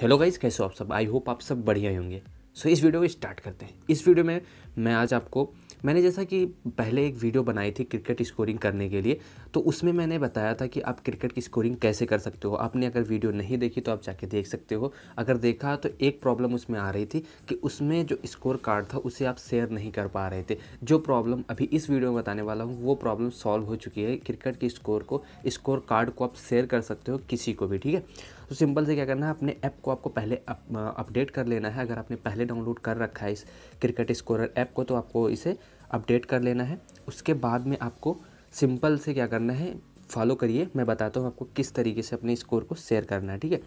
hello guys कैसे हो आप सब आई होप आप सब बढ़िया होंगे सो so, इस वीडियो को स्टार्ट करते हैं इस वीडियो में मैं आज आपको मैंने जैसा कि पहले एक वीडियो बनाई थी क्रिकेट स्कोरिंग करने के लिए तो उसमें मैंने बताया था कि आप क्रिकेट की स्कोरिंग कैसे कर सकते हो आपने अगर वीडियो नहीं देखी तो आप जाके देख सकते हो अगर देखा तो एक प्रॉब्लम उसमें आ रही थी कि उसमें जो स्कोर कार्ड था उसे आप शेयर नहीं कर पा रहे थे जो प्रॉब्लम अभी इस वीडियो में बताने वाला हूँ वो प्रॉब्लम सॉल्व हो चुकी है क्रिकेट के स्कोर को स्कोर कार्ड को आप शेयर कर सकते हो किसी को भी ठीक है तो सिंपल से क्या करना है अपने ऐप को आपको पहले अपडेट कर लेना है अगर आपने पहले डाउनलोड कर रखा है इस क्रिकेट स्कोरर ऐप को तो आपको इसे अपडेट कर लेना है उसके बाद में आपको सिंपल से क्या करना है फॉलो करिए मैं बताता हूँ आपको किस तरीके से अपने स्कोर को शेयर करना है ठीक है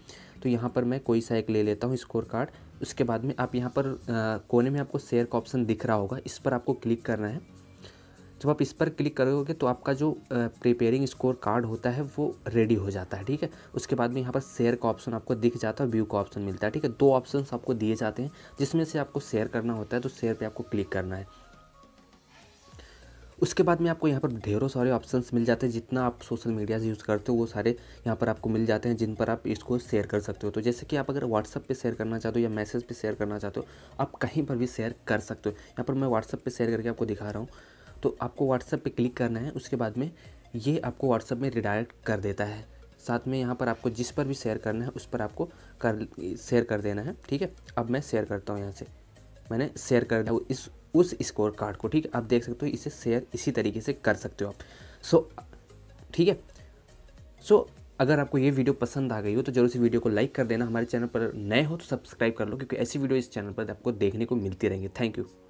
तो यहाँ पर मैं कोई सा एक ले लेता हूँ स्कोर कार्ड उसके बाद में आप यहाँ पर आ, कोने में आपको शेयर का ऑप्शन दिख रहा होगा इस पर आपको क्लिक करना है जब आप इस पर क्लिक करोगे तो आपका जो प्रिपेयरिंग स्कोर कार्ड होता है वो रेडी हो जाता है ठीक है उसके बाद में यहाँ पर शेयर का ऑप्शन आपको दिख जाता है व्यू का ऑप्शन मिलता है ठीक है दो ऑप्शन आपको दिए जाते हैं जिसमें से आपको शेयर करना होता है तो शेयर पर आपको क्लिक करना है उसके बाद में आपको यहाँ पर ढेरों सारे ऑप्शन मिल जाते हैं जितना आप सोशल मीडिया यूज़ करते हो वो सारे यहाँ पर आपको मिल जाते हैं जिन पर आप इसको शेयर कर सकते हो तो जैसे कि आप अगर व्हाट्सअप पे शेयर करना चाहते हो या मैसेज पे शेयर करना चाहते हो आप कहीं पर भी शेयर कर सकते हो यहाँ पर मैं व्हाट्सअप पर शेयर करके आपको दिखा रहा हूँ तो आपको व्हाट्सअप पर क्लिक करना है उसके बाद में ये आपको व्हाट्सअप में रिडायरेक्ट कर देता है साथ में यहाँ पर आपको जिस पर भी शेयर करना है उस पर आपको कर शेयर कर देना है ठीक है अब मैं शेयर करता हूँ यहाँ से मैंने शेयर कर दिया इस उस स्कोर कार्ड को ठीक है आप देख सकते हो इसे शेयर इसी तरीके से कर सकते हो आप सो ठीक है सो अगर आपको ये वीडियो पसंद आ गई हो तो जरूर से वीडियो को लाइक कर देना हमारे चैनल पर नए हो तो सब्सक्राइब कर लो क्योंकि ऐसी वीडियो इस चैनल पर आपको देखने को मिलती रहेंगी थैंक यू